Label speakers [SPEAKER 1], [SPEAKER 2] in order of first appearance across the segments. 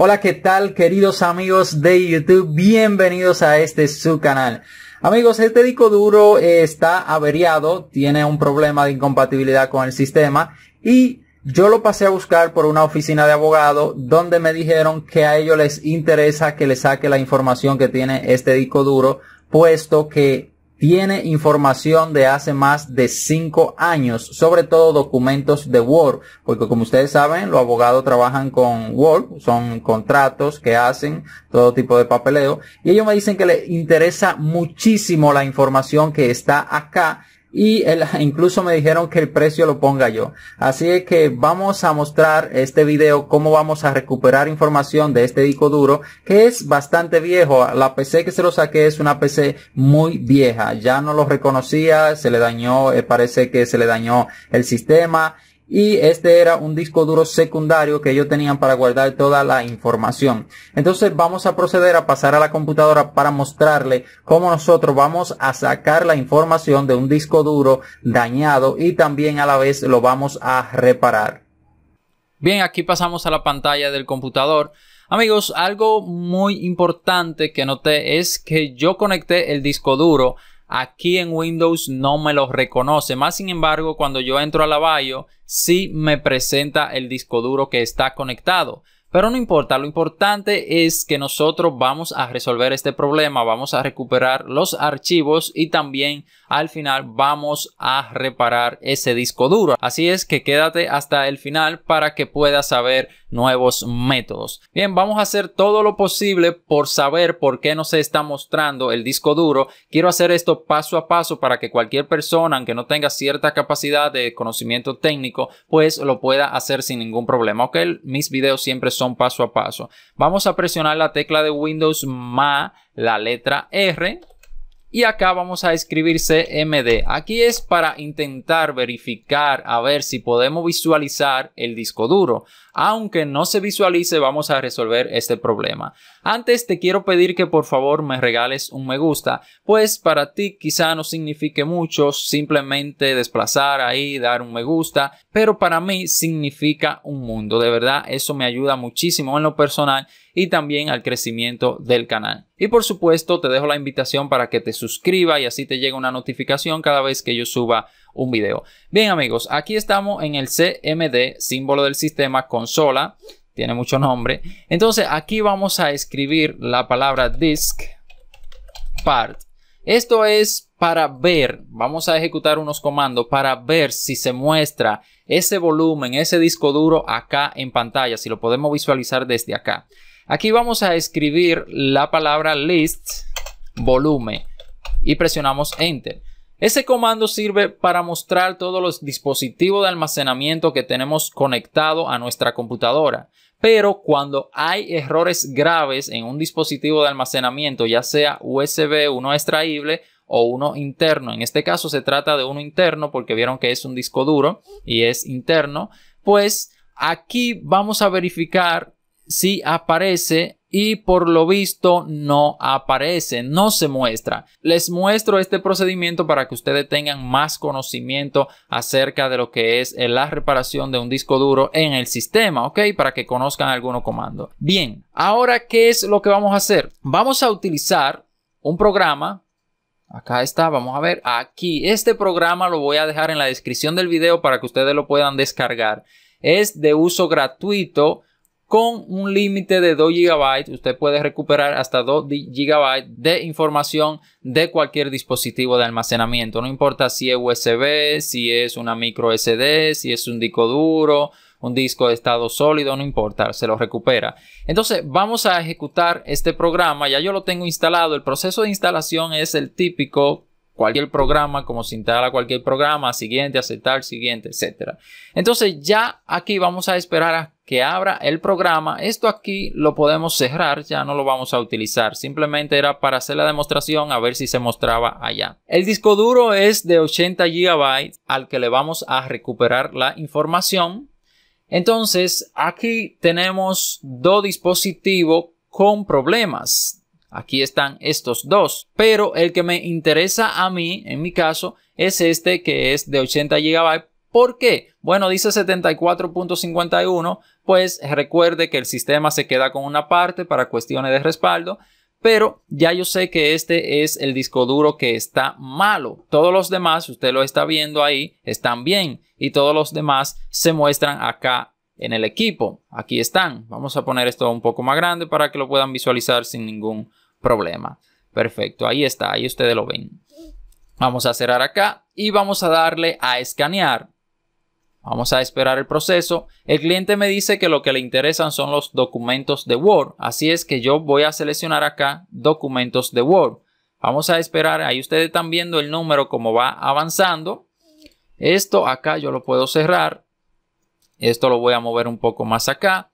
[SPEAKER 1] Hola, ¿qué tal queridos amigos de YouTube? Bienvenidos a este su canal. Amigos, este disco duro eh, está averiado, tiene un problema de incompatibilidad con el sistema y yo lo pasé a buscar por una oficina de abogado donde me dijeron que a ellos les interesa que le saque la información que tiene este disco duro, puesto que tiene información de hace más de cinco años, sobre todo documentos de Word, porque como ustedes saben, los abogados trabajan con Word, son contratos que hacen, todo tipo de papeleo, y ellos me dicen que les interesa muchísimo la información que está acá y incluso me dijeron que el precio lo ponga yo. Así es que vamos a mostrar este video cómo vamos a recuperar información de este disco duro que es bastante viejo. La PC que se lo saqué es una PC muy vieja. Ya no lo reconocía, se le dañó, eh, parece que se le dañó el sistema y este era un disco duro secundario que ellos tenían para guardar toda la información. Entonces vamos a proceder a pasar a la computadora para mostrarle cómo nosotros vamos a sacar la información de un disco duro dañado y también a la vez lo vamos a reparar. Bien, aquí pasamos a la pantalla del computador. Amigos, algo muy importante que noté es que yo conecté el disco duro aquí en Windows no me lo reconoce. Más sin embargo, cuando yo entro a la BIOS, sí me presenta el disco duro que está conectado. Pero no importa, lo importante es que nosotros vamos a resolver este problema, vamos a recuperar los archivos y también al final vamos a reparar ese disco duro. Así es que quédate hasta el final para que puedas saber nuevos métodos. Bien, vamos a hacer todo lo posible por saber por qué no se está mostrando el disco duro. Quiero hacer esto paso a paso para que cualquier persona, aunque no tenga cierta capacidad de conocimiento técnico, pues lo pueda hacer sin ningún problema. Ok, mis videos siempre son paso a paso. Vamos a presionar la tecla de Windows más la letra R y acá vamos a escribir CMD. Aquí es para intentar verificar a ver si podemos visualizar el disco duro. Aunque no se visualice, vamos a resolver este problema. Antes te quiero pedir que por favor me regales un me gusta, pues para ti quizá no signifique mucho simplemente desplazar ahí, dar un me gusta, pero para mí significa un mundo. De verdad, eso me ayuda muchísimo en lo personal y también al crecimiento del canal. Y por supuesto te dejo la invitación para que te suscribas y así te llega una notificación cada vez que yo suba un video. Bien amigos, aquí estamos en el CMD, símbolo del sistema consola, tiene mucho nombre. Entonces aquí vamos a escribir la palabra disk part. Esto es para ver, vamos a ejecutar unos comandos para ver si se muestra ese volumen, ese disco duro acá en pantalla, si lo podemos visualizar desde acá. Aquí vamos a escribir la palabra list volumen y presionamos enter. Ese comando sirve para mostrar todos los dispositivos de almacenamiento que tenemos conectado a nuestra computadora. Pero cuando hay errores graves en un dispositivo de almacenamiento, ya sea USB, uno extraíble o uno interno, en este caso se trata de uno interno porque vieron que es un disco duro y es interno, pues aquí vamos a verificar si aparece y por lo visto no aparece, no se muestra. Les muestro este procedimiento para que ustedes tengan más conocimiento acerca de lo que es eh, la reparación de un disco duro en el sistema, ¿ok? Para que conozcan algunos comandos. Bien, ahora ¿qué es lo que vamos a hacer? Vamos a utilizar un programa Acá está, vamos a ver, aquí. Este programa lo voy a dejar en la descripción del video para que ustedes lo puedan descargar. Es de uso gratuito con un límite de 2 GB, usted puede recuperar hasta 2 GB de información de cualquier dispositivo de almacenamiento. No importa si es USB, si es una micro SD, si es un disco duro, un disco de estado sólido, no importa, se lo recupera. Entonces vamos a ejecutar este programa, ya yo lo tengo instalado, el proceso de instalación es el típico cualquier programa, como se instala cualquier programa, siguiente, aceptar, siguiente, etc. Entonces ya aquí vamos a esperar a que abra el programa. Esto aquí lo podemos cerrar, ya no lo vamos a utilizar. Simplemente era para hacer la demostración a ver si se mostraba allá. El disco duro es de 80 GB al que le vamos a recuperar la información. Entonces aquí tenemos dos dispositivos con problemas. Aquí están estos dos, pero el que me interesa a mí, en mi caso, es este que es de 80 GB. ¿Por qué? Bueno, dice 74.51, pues recuerde que el sistema se queda con una parte para cuestiones de respaldo, pero ya yo sé que este es el disco duro que está malo. Todos los demás, usted lo está viendo ahí, están bien y todos los demás se muestran acá en el equipo. Aquí están. Vamos a poner esto un poco más grande para que lo puedan visualizar sin ningún problema. Perfecto, ahí está, ahí ustedes lo ven. Vamos a cerrar acá y vamos a darle a escanear. Vamos a esperar el proceso. El cliente me dice que lo que le interesan son los documentos de Word. Así es que yo voy a seleccionar acá documentos de Word. Vamos a esperar. Ahí ustedes están viendo el número como va avanzando. Esto acá yo lo puedo cerrar. Esto lo voy a mover un poco más acá.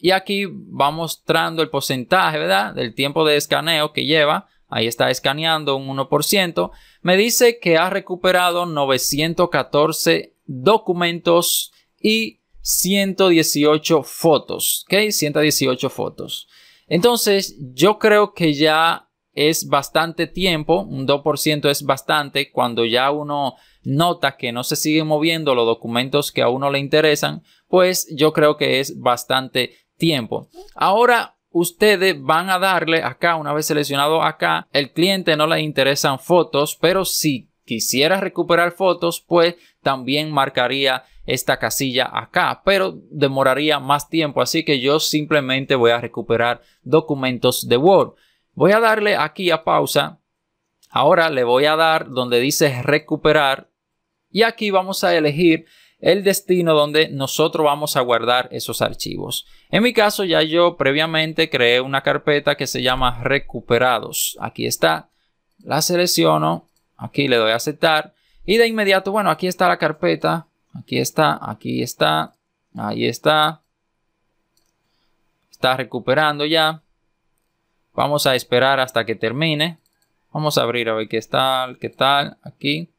[SPEAKER 1] Y aquí va mostrando el porcentaje, ¿verdad? Del tiempo de escaneo que lleva. Ahí está escaneando un 1%. Me dice que ha recuperado 914 documentos y 118 fotos. ¿Ok? 118 fotos. Entonces, yo creo que ya es bastante tiempo, un 2% es bastante cuando ya uno nota que no se siguen moviendo los documentos que a uno le interesan, pues yo creo que es bastante tiempo. Ahora ustedes van a darle acá, una vez seleccionado acá, el cliente no le interesan fotos, pero si quisiera recuperar fotos, pues también marcaría esta casilla acá, pero demoraría más tiempo, así que yo simplemente voy a recuperar documentos de Word. Voy a darle aquí a pausa. Ahora le voy a dar donde dice recuperar. Y aquí vamos a elegir el destino donde nosotros vamos a guardar esos archivos. En mi caso ya yo previamente creé una carpeta que se llama recuperados. Aquí está, la selecciono, aquí le doy a aceptar y de inmediato, bueno, aquí está la carpeta, aquí está, aquí está, ahí está, está recuperando ya. Vamos a esperar hasta que termine. Vamos a abrir a ver qué tal, qué tal. Aquí,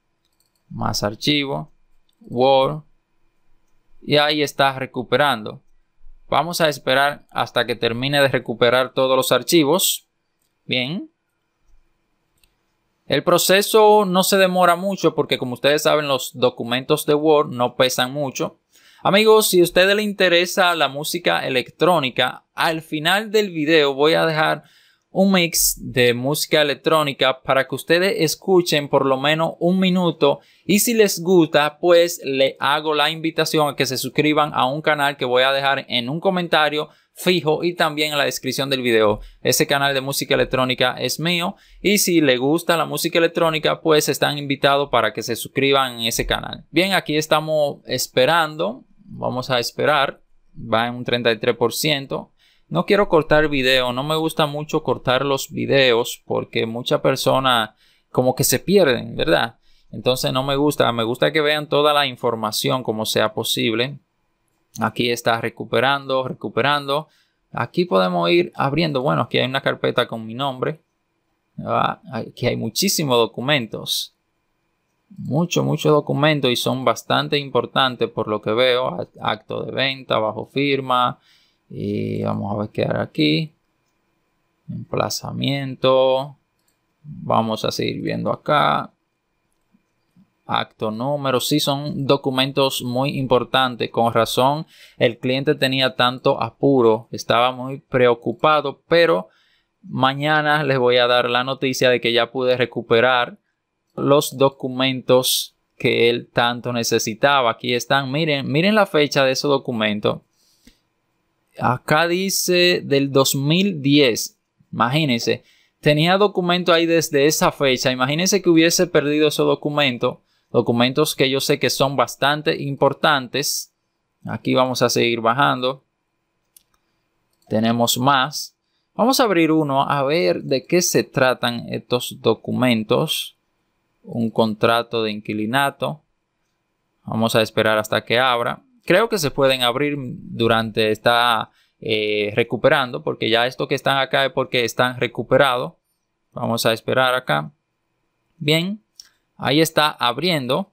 [SPEAKER 1] más archivo, Word. Y ahí está recuperando. Vamos a esperar hasta que termine de recuperar todos los archivos. Bien. El proceso no se demora mucho porque como ustedes saben los documentos de Word no pesan mucho. Amigos, si a ustedes les interesa la música electrónica, al final del video voy a dejar un mix de música electrónica para que ustedes escuchen por lo menos un minuto y si les gusta pues le hago la invitación a que se suscriban a un canal que voy a dejar en un comentario fijo y también en la descripción del video. Ese canal de música electrónica es mío y si le gusta la música electrónica pues están invitados para que se suscriban en ese canal. Bien, aquí estamos esperando, vamos a esperar, va en un 33%. No quiero cortar video, no me gusta mucho cortar los videos porque mucha persona como que se pierden, ¿verdad? Entonces no me gusta, me gusta que vean toda la información como sea posible. Aquí está recuperando, recuperando. Aquí podemos ir abriendo, bueno, aquí hay una carpeta con mi nombre. Ah, aquí hay muchísimos documentos. mucho, mucho documentos y son bastante importantes por lo que veo. Acto de venta, bajo firma, y vamos a ver qué hará aquí. Emplazamiento. Vamos a seguir viendo acá. Acto número. Sí, son documentos muy importantes. Con razón, el cliente tenía tanto apuro. Estaba muy preocupado, pero mañana les voy a dar la noticia de que ya pude recuperar los documentos que él tanto necesitaba. Aquí están, miren, miren la fecha de esos documentos. Acá dice del 2010. Imagínense. Tenía documento ahí desde esa fecha. Imagínense que hubiese perdido ese documento, Documentos que yo sé que son bastante importantes. Aquí vamos a seguir bajando. Tenemos más. Vamos a abrir uno a ver de qué se tratan estos documentos. Un contrato de inquilinato. Vamos a esperar hasta que abra creo que se pueden abrir durante esta eh, recuperando, porque ya esto que están acá es porque están recuperados. Vamos a esperar acá. Bien, ahí está abriendo.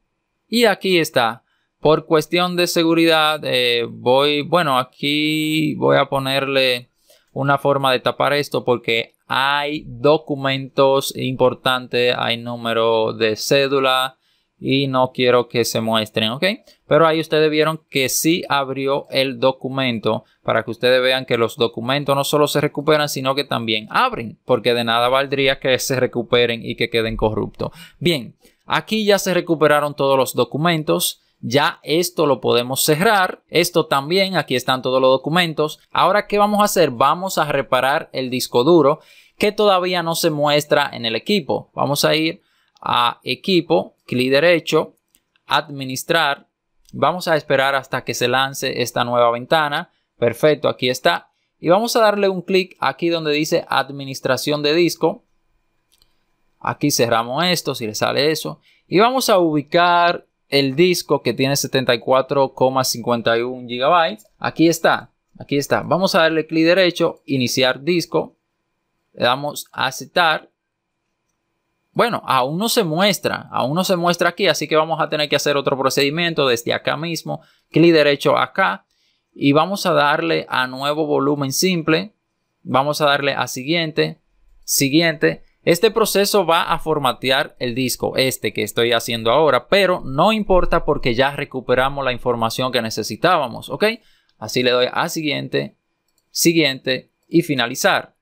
[SPEAKER 1] Y aquí está. Por cuestión de seguridad, eh, voy, bueno, aquí voy a ponerle una forma de tapar esto porque hay documentos importantes, hay número de cédula, y no quiero que se muestren, ¿ok? Pero ahí ustedes vieron que sí abrió el documento para que ustedes vean que los documentos no solo se recuperan, sino que también abren, porque de nada valdría que se recuperen y que queden corruptos. Bien, aquí ya se recuperaron todos los documentos. Ya esto lo podemos cerrar. Esto también, aquí están todos los documentos. Ahora, ¿qué vamos a hacer? Vamos a reparar el disco duro que todavía no se muestra en el equipo. Vamos a ir a equipo, clic derecho, administrar. Vamos a esperar hasta que se lance esta nueva ventana. Perfecto, aquí está. Y vamos a darle un clic aquí donde dice administración de disco. Aquí cerramos esto, si le sale eso. Y vamos a ubicar el disco que tiene 74,51 GB. Aquí está, aquí está. Vamos a darle clic derecho, iniciar disco. Le damos a aceptar bueno, aún no se muestra, aún no se muestra aquí, así que vamos a tener que hacer otro procedimiento desde acá mismo, clic derecho acá y vamos a darle a nuevo volumen simple, vamos a darle a siguiente, siguiente. Este proceso va a formatear el disco, este que estoy haciendo ahora, pero no importa porque ya recuperamos la información que necesitábamos, ¿ok? Así le doy a siguiente, siguiente y finalizar.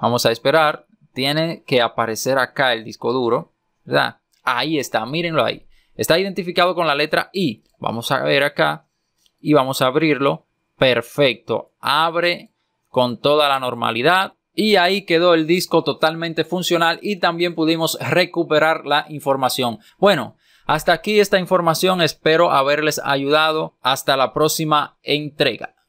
[SPEAKER 1] Vamos a esperar, tiene que aparecer acá el disco duro, ¿verdad? Ahí está, mírenlo ahí. Está identificado con la letra I. Vamos a ver acá y vamos a abrirlo. Perfecto, abre con toda la normalidad. Y ahí quedó el disco totalmente funcional y también pudimos recuperar la información. Bueno, hasta aquí esta información, espero haberles ayudado. Hasta la próxima entrega.